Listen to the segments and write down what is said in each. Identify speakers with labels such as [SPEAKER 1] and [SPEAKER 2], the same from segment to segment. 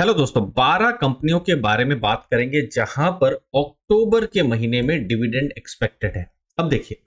[SPEAKER 1] hello दोस्तों 12 कंपनियों के बारे में बात करेंगे जहां पर अक्टूबर के महीने में डिविडेंड एक्सपेक्टेड है अब देखिए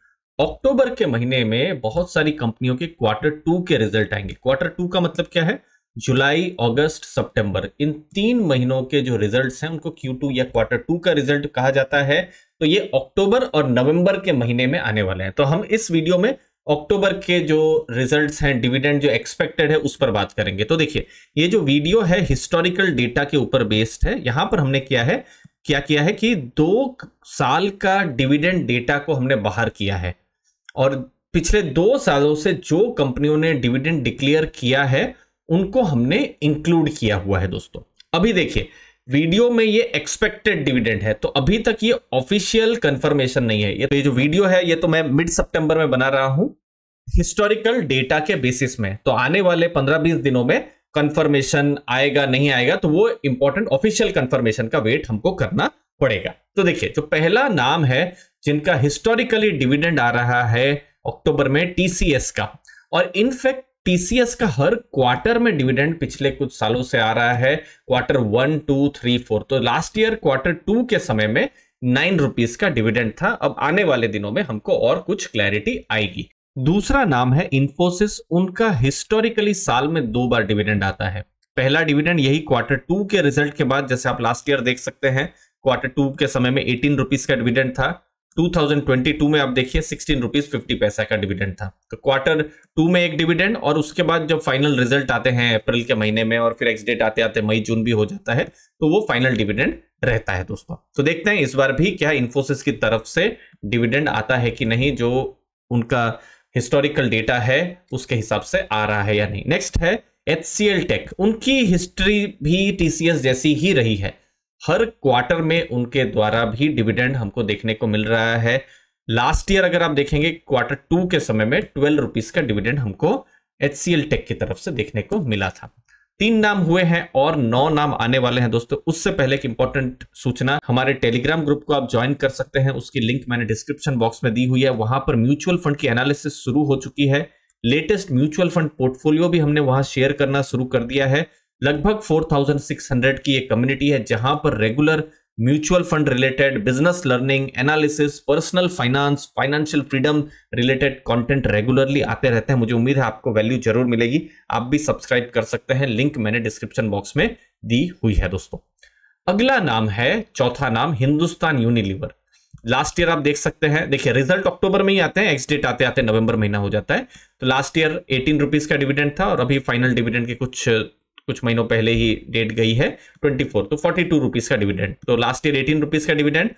[SPEAKER 1] अक्टूबर के महीने में बहुत सारी कंपनियों के क्वार्टर टू के रिजल्ट आएंगे क्वार्टर टू का मतलब क्या है जुलाई अगस्त सितंबर इन तीन महीनों के जो रिजल्ट्स हैं उनको टू या क्वार्टर टू का रिजल्ट कहा जाता है तो ये अक्टूबर और नवंबर के महीने में आने वाले हैं तो हम इस वीडियो में अक्टूबर के जो रिजल्ट्स हैं डिविडेंड जो एक्सपेक्टेड है उस पर बात करेंगे तो देखिए ये जो वीडियो है हिस्टोरिकल डेटा के ऊपर बेस्ड है यहां पर हमने किया है क्या किया है कि दो साल का डिविडेंड डेटा को हमने बाहर किया है और पिछले दो सालों से जो कंपनियों ने डिविडेंड डिक्लेयर किया है उनको हमने इंक्लूड किया हुआ है दोस्तों अभी देखिए वीडियो में ये एक्सपेक्टेड डिविडेंड है तो अभी तक ये ऑफिशियल कंफर्मेशन नहीं है ये तो ये जो वीडियो है ये तो मैं मिड सितंबर में बना रहा हूं हिस्टोरिकल डेटा के बेसिस में तो आने वाले 15-20 दिनों में कंफर्मेशन आएगा नहीं आएगा तो वो इंपॉर्टेंट ऑफिशियल कंफर्मेशन का वेट हमको करना पड़ेगा तो देखिए जो पहला नाम है जिनका हिस्टोरिकली डिविडेंड आ रहा है अक्टूबर में टीसीएस का और इनफैक्ट टीसीएस का हर क्वार्टर में डिविडेंड पिछले कुछ सालों से आ रहा है quarter one two three four तो लास्ट ईयर क्वार्टर टू के समय में नाइन रुपीज का डिविडेंड था अब आने वाले दिनों में हमको और कुछ क्लैरिटी आएगी दूसरा नाम है इन्फोसिस उनका हिस्टोरिकली साल में दो बार डिविडेंड आता है पहला डिविडेंड यही क्वार्टर टू के रिजल्ट के बाद जैसे आप लास्ट ईयर देख सकते हैं क्वार्टर टू के समय में एटीन रुपीज का डिविडेंड था 2022 में आप देखिए सिक्सटीन रुपीज फिफ्टी पैसा का डिविडेंड था तो क्वार्टर टू में एक डिविडेंड और उसके बाद जब फाइनल रिजल्ट आते हैं अप्रैल के महीने में और फिर एक्स डेट आते आते मई जून भी हो जाता है तो वो फाइनल डिविडेंड रहता है दोस्तों तो देखते हैं इस बार भी क्या इन्फोसिस की तरफ से डिविडेंड आता है कि नहीं जो उनका हिस्टोरिकल डेटा है उसके हिसाब से आ रहा है या नहीं नेक्स्ट है एच टेक उनकी हिस्ट्री भी टीसीएस जैसी ही रही है हर क्वार्टर में उनके द्वारा भी डिविडेंड हमको देखने को मिल रहा है लास्ट ईयर अगर आप देखेंगे क्वार्टर टू के समय में ट्वेल्व रुपीज का डिविडेंड हमको एच टेक की तरफ से देखने को मिला था तीन नाम हुए हैं और नौ नाम आने वाले हैं दोस्तों उससे पहले एक इंपॉर्टेंट सूचना हमारे टेलीग्राम ग्रुप को आप ज्वाइन कर सकते हैं उसकी लिंक मैंने डिस्क्रिप्शन बॉक्स में दी हुई है वहां पर म्यूचुअल फंड की एनालिसिस शुरू हो चुकी है लेटेस्ट म्यूचुअल फंड पोर्टफोलियो भी हमने वहां शेयर करना शुरू कर दिया है लगभग 4600 की एक कम्युनिटी है जहां पर regular mutual fund related business learning analysis personal finance financial freedom related content regularly आते रहते हैं मुझे उम्मीद है आपको वैल्यू जरूर मिलेगी आप भी सब्सक्राइब कर सकते हैं लिंक मैंने डिस्क्रिप्शन बॉक्स में दी हुई है दोस्तों अगला नाम है चौथा नाम हिंदुस्तान यूनिलीवर लास्ट ईयर आप देख सकते हैं देखिए रिजल्ट अक्टूबर में ही आते हैं एक्स डेट आते आते नवंबर महीना हो जाता है तो लास्ट ईयर एटीन रुपीज का डिविडेंड था और अभी फाइनल डिविडेंड के कुछ कुछ महीनों पहले ही डेट गई है ट्वेंटी फोर तो फोर्टी टू रुपीज का डिविडेंड तो लास्ट ईयर एटीन रुपीज का डिविडेंड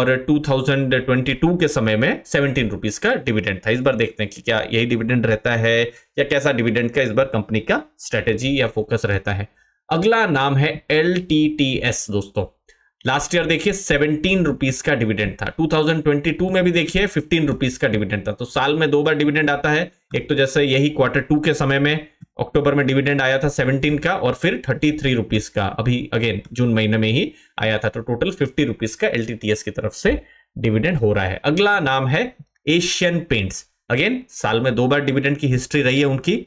[SPEAKER 1] और 2022 के समय में सेवनटीन रुपीज का डिविडेंड था इस बार देखते हैं कि क्या यही डिविडेंड रहता है या कैसा डिविडेंड का इस बार कंपनी का स्ट्रेटेजी या फोकस रहता है अगला नाम है एल दोस्तों लास्ट ईयर देखिए सेवनटीन रुपीज का डिविडेंड था 2022 में भी देखिए फिफ्टीन रुपीज का डिविडेंड था तो साल में दो बार डिविडेंड आता है एक तो जैसे यही क्वार्टर टू के समय में अक्टूबर में डिविडेंड आया था 17 का और फिर थर्टी थ्री रुपीज का अभी अगेन जून महीने में ही आया था तो टोटल फिफ्टी रुपीज का एल की तरफ से डिविडेंड हो रहा है अगला नाम है एशियन पेंट्स अगेन साल में दो बार डिविडेंड की हिस्ट्री रही है उनकी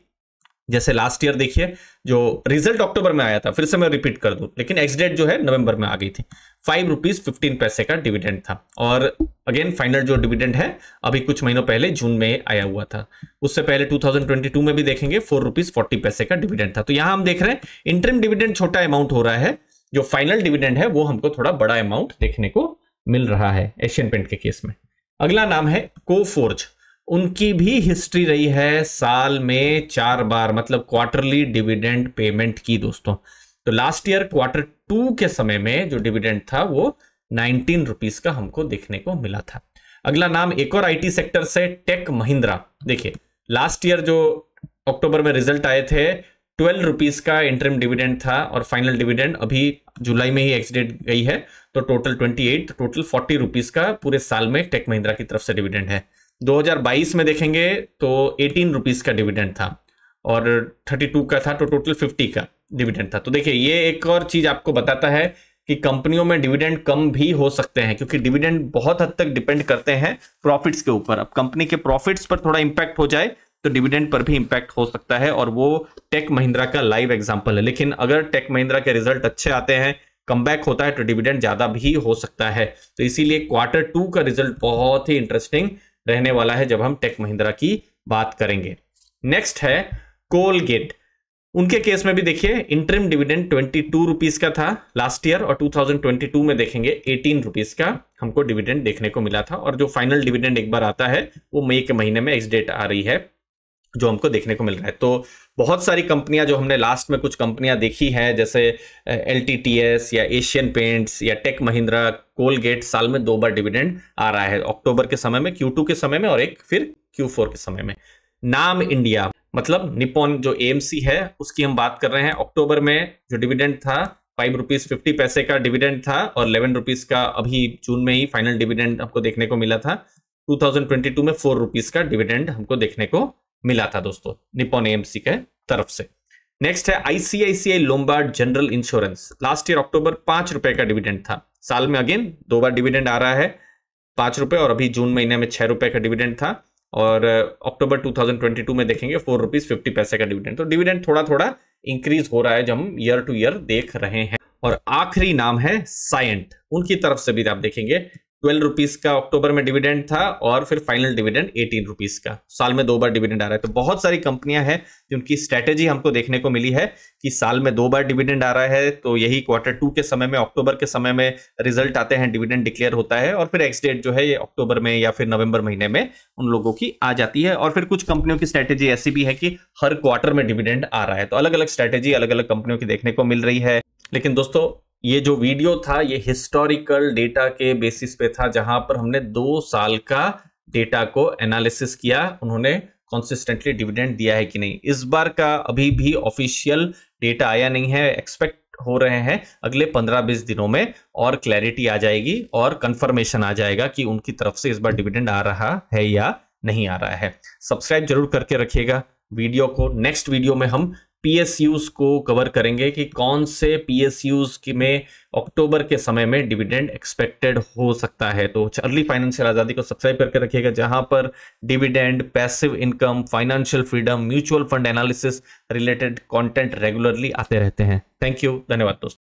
[SPEAKER 1] जैसे लास्ट ईयर देखिए जो रिजल्ट अक्टूबर में आया था फिर से मैं रिपीट कर दूं लेकिन एक्स डेट जो है नवंबर में आ गई थी फाइव रुपीज फिफ्टीन पैसे का डिविडेंड था और अगेन फाइनल जो डिविडेंड है अभी कुछ महीनों पहले जून में आया हुआ था उससे पहले 2022 में भी देखेंगे फोर रुपीज फोर्टी पैसे का डिविडेंड था तो यहां हम देख रहे हैं इंटरम डिविडेंड छोटा अमाउंट हो रहा है जो फाइनल डिविडेंड है वो हमको थोड़ा बड़ा अमाउंट देखने को मिल रहा है एशियन पेंट के केस में अगला नाम है कोफोर्ज उनकी भी हिस्ट्री रही है साल में चार बार मतलब क्वार्टरली डिविडेंड पेमेंट की दोस्तों तो लास्ट ईयर क्वार्टर टू के समय में जो डिविडेंड था वो नाइनटीन रुपीज का हमको देखने को मिला था अगला नाम एक और आईटी सेक्टर से टेक महिंद्रा देखिए लास्ट ईयर जो अक्टूबर में रिजल्ट आए थे ट्वेल्व रुपीज का इंटरम डिविडेंड था और फाइनल डिविडेंड अभी जुलाई में ही एक्सडेट गई है तो टोटल ट्वेंटी एट तो टोटल फोर्टी रुपीज का पूरे साल में टेक महिंद्रा की तरफ से डिविडेंड है 2022 में देखेंगे तो एटीन रुपीज का डिविडेंड था और 32 का था तो टोटल 50 का डिविडेंड था तो देखिए ये एक और चीज आपको बताता है कि कंपनियों में डिविडेंड कम भी हो सकते हैं क्योंकि डिविडेंड बहुत हद तक डिपेंड करते हैं प्रॉफिट्स के ऊपर अब कंपनी के प्रॉफिट्स पर थोड़ा इंपैक्ट हो जाए तो डिविडेंड पर भी इंपैक्ट हो सकता है और वो टेक महिंद्रा का लाइव एग्जाम्पल है लेकिन अगर टेक महिंद्रा के रिजल्ट अच्छे आते हैं कम होता है तो डिविडेंड ज़्यादा भी हो सकता है तो इसीलिए क्वार्टर टू का रिजल्ट बहुत ही इंटरेस्टिंग रहने वाला है जब हम टेक महिंद्रा की बात करेंगे नेक्स्ट है कोलगेट उनके केस में भी देखिए interim dividend twenty two rupees का था लास्ट ईयर और 2022 में देखेंगे एटीन रुपीज का हमको डिविडेंड देखने को मिला था और जो फाइनल डिविडेंड एक बार आता है वो मई के महीने में एक्स डेट आ रही है जो हमको देखने को मिल रहा है तो बहुत सारी कंपनियां जो हमने लास्ट में कुछ कंपनियां देखी हैं जैसे एल या एशियन पेंट्स या टेक महिंद्रा कोलगेट साल में दो बार डिविडेंड आ रहा है अक्टूबर के समय में क्यू के समय में और एक फिर क्यू के समय में नाम इंडिया मतलब निपॉन जो एएमसी है उसकी हम बात कर रहे हैं अक्टूबर में जो डिविडेंड था फाइव रुपीज फिफ्टी पैसे का डिविडेंड था और इलेवन रुपीज का अभी जून में ही फाइनल डिविडेंड हमको देखने को मिला था 2022 में फोर रुपीज का डिविडेंड हमको देखने को मिला था दोस्तों निपोन एमसी के तरफ से नेक्स्ट है ICICI Lombard General Insurance last year October पांच रुपए का डिविडेंड था साल में अगेन दो बार डिविडेंड आ रहा है पांच रुपए और अभी जून महीने में छह रुपए का डिविडेंड था और अक्टूबर uh, 2022 में देखेंगे फोर रुपीज फिफ्टी पैसे का डिविडेंड तो डिविडेंड थोड़ा थोड़ा इंक्रीज हो रहा है जो हम ईयर टू ईयर देख रहे हैं और आखिरी नाम है साइंट उनकी तरफ से भी आप देखेंगे ट्वेल्व रुपीज का अक्टूबर में डिविडेंड था और फिर फाइनल डिविडेंड एटीन रुपीज का साल में दो बार डिविडेंड आ रहा है तो बहुत सारी कंपनियां हैं जिनकी स्ट्रेटेजी हमको देखने को मिली है कि साल में दो बार डिविडेंड आ रहा है तो यही क्वार्टर टू के समय में अक्टूबर के समय में रिजल्ट आते हैं डिविडेंड डिक्लेयर होता है और फिर एक्स डेट जो है ये अक्टूबर में या फिर नवंबर महीने में उन लोगों की आ जाती है और फिर कुछ कंपनियों की स्ट्रैटेजी ऐसी भी है कि हर क्वार्टर में डिविडेंड आ रहा है तो अलग अलग स्ट्रैटेजी अलग अलग कंपनियों की देखने को मिल रही है लेकिन दोस्तों ये जो वीडियो था ये हिस्टोरिकल डेटा के बेसिस पे था जहां पर हमने दो साल का डेटा को एनालिसिस किया उन्होंने कंसिस्टेंटली डिविडेंड दिया है कि नहीं इस बार का अभी भी ऑफिशियल डेटा आया नहीं है एक्सपेक्ट हो रहे हैं अगले पंद्रह बीस दिनों में और क्लैरिटी आ जाएगी और कंफर्मेशन आ जाएगा कि उनकी तरफ से इस बार डिविडेंड आ रहा है या नहीं आ रहा है सब्सक्राइब जरूर करके रखिएगा वीडियो को नेक्स्ट वीडियो में हम पीएसयूज को कवर करेंगे कि कौन से पीएसयूज में अक्टूबर के समय में डिविडेंड एक्सपेक्टेड हो सकता है तो अर्ली फाइनेंशियल आज़ादी को सब्सक्राइब करके रखिएगा जहां पर dividend passive income financial freedom mutual fund analysis related content regularly आते रहते हैं थैंक यू धन्यवाद दोस्तों